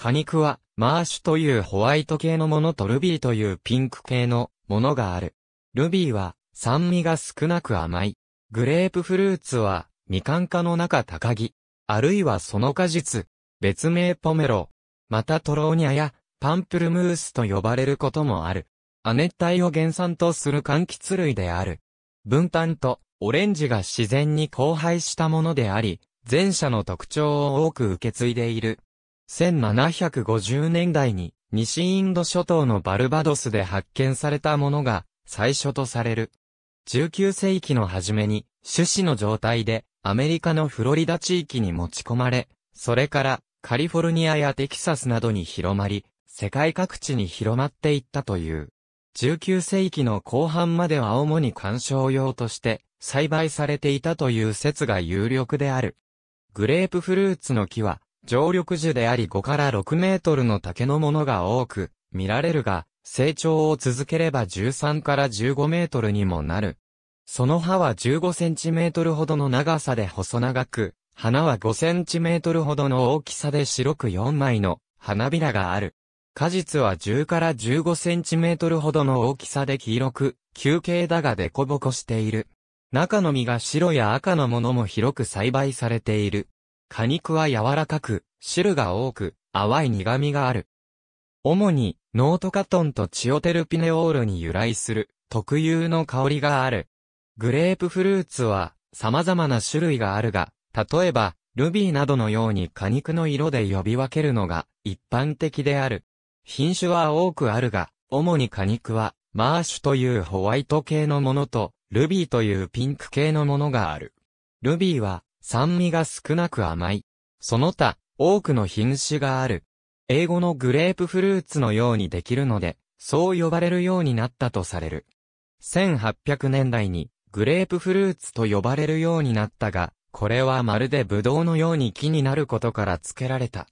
果肉は、マーシュというホワイト系のものとルビーというピンク系のものがある。ルビーは、酸味が少なく甘い。グレープフルーツは、みかん科の中高木。あるいはその果実。別名ポメロ。またトローニャや、パンプルムースと呼ばれることもある。亜熱帯を原産とする柑橘類である。分担と、オレンジが自然に交配したものであり、前者の特徴を多く受け継いでいる。1750年代に西インド諸島のバルバドスで発見されたものが最初とされる。19世紀の初めに種子の状態でアメリカのフロリダ地域に持ち込まれ、それからカリフォルニアやテキサスなどに広まり、世界各地に広まっていったという。19世紀の後半までは主に観賞用として栽培されていたという説が有力である。グレープフルーツの木は常緑樹であり5から6メートルの竹のものが多く見られるが、成長を続ければ13から15メートルにもなる。その葉は15センチメートルほどの長さで細長く、花は5センチメートルほどの大きさで白く4枚の花びらがある。果実は10から15センチメートルほどの大きさで黄色く、球形だがデコボコしている。中の実が白や赤のものも広く栽培されている。果肉は柔らかく、汁が多く、淡い苦味がある。主に、ノートカトンとチオテルピネオールに由来する、特有の香りがある。グレープフルーツは、様々な種類があるが、例えば、ルビーなどのように果肉の色で呼び分けるのが一般的である。品種は多くあるが、主に果肉は、マーシュというホワイト系のものと、ルビーというピンク系のものがある。ルビーは、酸味が少なく甘い。その他、多くの品種がある。英語のグレープフルーツのようにできるので、そう呼ばれるようになったとされる。1800年代にグレープフルーツと呼ばれるようになったが、これはまるでブドウのように木になることから付けられた。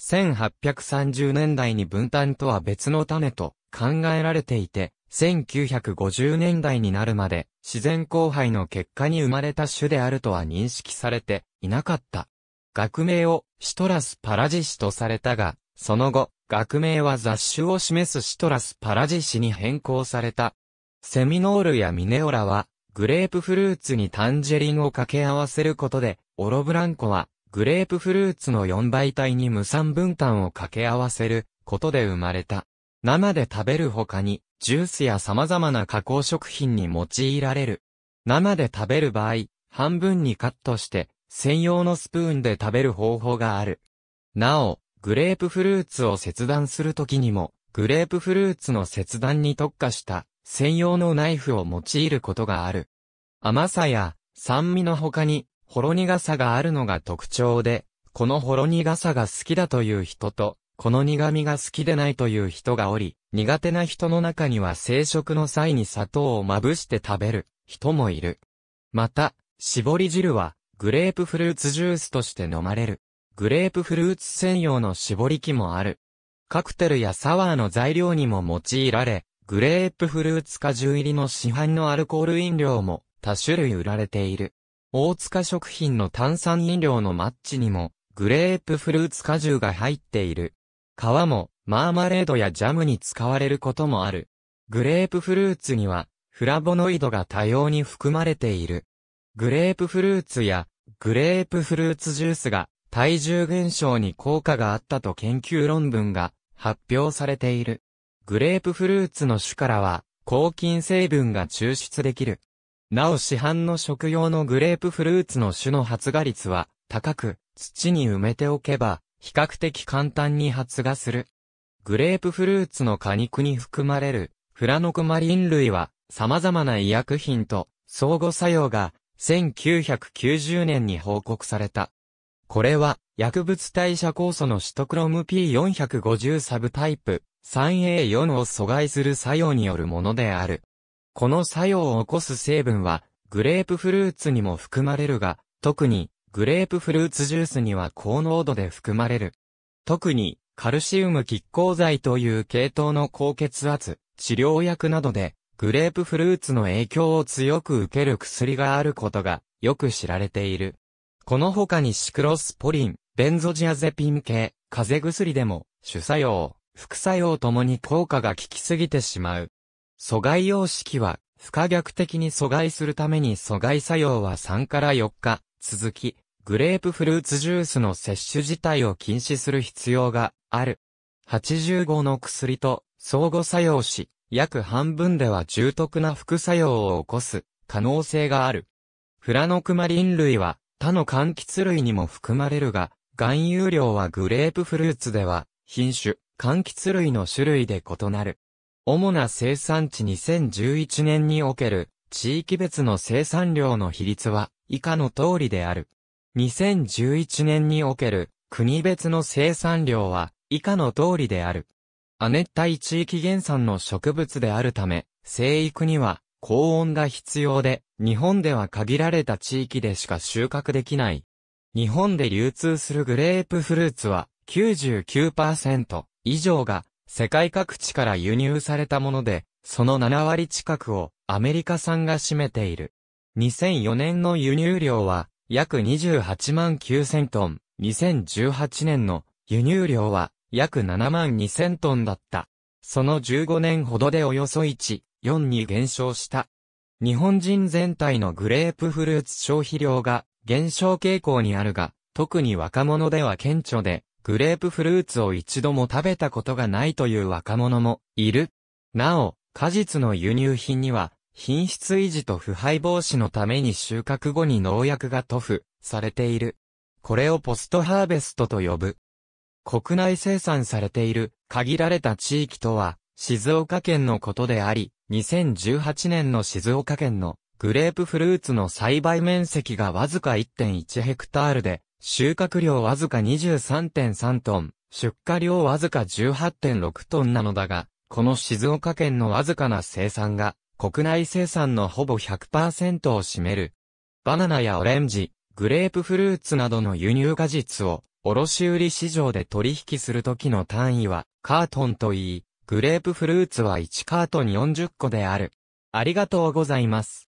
1830年代に分担とは別の種と考えられていて、1950年代になるまで自然交配の結果に生まれた種であるとは認識されていなかった。学名をシトラスパラジシとされたが、その後、学名は雑種を示すシトラスパラジシに変更された。セミノールやミネオラは、グレープフルーツにタンジェリンを掛け合わせることで、オロブランコは、グレープフルーツの4倍体に無酸分炭を掛け合わせることで生まれた。生で食べる他に、ジュースや様々な加工食品に用いられる。生で食べる場合、半分にカットして、専用のスプーンで食べる方法がある。なお、グレープフルーツを切断するときにも、グレープフルーツの切断に特化した専用のナイフを用いることがある。甘さや酸味の他にほろ苦さがあるのが特徴で、このほろ苦さが好きだという人と、この苦味が好きでないという人がおり、苦手な人の中には生食の際に砂糖をまぶして食べる人もいる。また、絞り汁はグレープフルーツジュースとして飲まれる。グレープフルーツ専用の絞り器もある。カクテルやサワーの材料にも用いられ、グレープフルーツ果汁入りの市販のアルコール飲料も多種類売られている。大塚食品の炭酸飲料のマッチにもグレープフルーツ果汁が入っている。皮もマーマレードやジャムに使われることもある。グレープフルーツにはフラボノイドが多様に含まれている。グレープフルーツやグレープフルーツジュースが体重減少に効果があったと研究論文が発表されている。グレープフルーツの種からは抗菌成分が抽出できる。なお市販の食用のグレープフルーツの種の発芽率は高く、土に埋めておけば比較的簡単に発芽する。グレープフルーツの果肉に含まれるフラノクマリン類は様々な医薬品と相互作用が1990年に報告された。これは薬物代謝酵素のシトクロム P450 サブタイプ 3A4 を阻害する作用によるものである。この作用を起こす成分はグレープフルーツにも含まれるが、特にグレープフルーツジュースには高濃度で含まれる。特に、カルシウム拮抗剤という系統の高血圧、治療薬などで、グレープフルーツの影響を強く受ける薬があることが、よく知られている。この他にシクロスポリン、ベンゾジアゼピン系、風邪薬でも、主作用、副作用ともに効果が効きすぎてしまう。阻害様式は、不可逆的に阻害するために阻害作用は3から4日、続き、グレープフルーツジュースの摂取自体を禁止する必要がある。85の薬と相互作用し、約半分では重篤な副作用を起こす可能性がある。フラノクマリン類は他の柑橘類にも含まれるが、含有量はグレープフルーツでは品種、柑橘類の種類で異なる。主な生産地2011年における地域別の生産量の比率は以下の通りである。2011年における国別の生産量は以下の通りである。亜熱帯地域原産の植物であるため、生育には高温が必要で、日本では限られた地域でしか収穫できない。日本で流通するグレープフルーツは99%以上が世界各地から輸入されたもので、その7割近くをアメリカ産が占めている。2004年の輸入量は約28万9000トン、2018年の輸入量は約7万2000トンだった。その15年ほどでおよそ1、4に減少した。日本人全体のグレープフルーツ消費量が減少傾向にあるが、特に若者では顕著で、グレープフルーツを一度も食べたことがないという若者もいる。なお、果実の輸入品には品質維持と腐敗防止のために収穫後に農薬が塗布されている。これをポストハーベストと呼ぶ。国内生産されている限られた地域とは静岡県のことであり、2018年の静岡県のグレープフルーツの栽培面積がわずか1.1ヘクタールで、収穫量わずか23.3トン、出荷量わずか18.6トンなのだが、この静岡県のわずかな生産が、国内生産のほぼ100%を占める。バナナやオレンジ、グレープフルーツなどの輸入果実を卸売市場で取引するときの単位はカートンといい、グレープフルーツは1カートン40個である。ありがとうございます。